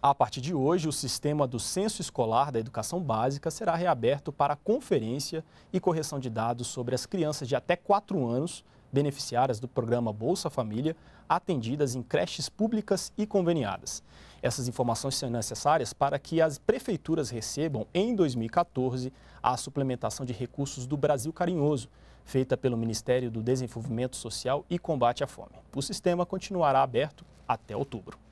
A partir de hoje, o sistema do Censo Escolar da Educação Básica será reaberto para conferência e correção de dados sobre as crianças de até 4 anos beneficiárias do programa Bolsa Família, atendidas em creches públicas e conveniadas. Essas informações são necessárias para que as prefeituras recebam, em 2014, a suplementação de recursos do Brasil Carinhoso, feita pelo Ministério do Desenvolvimento Social e Combate à Fome. O sistema continuará aberto até outubro.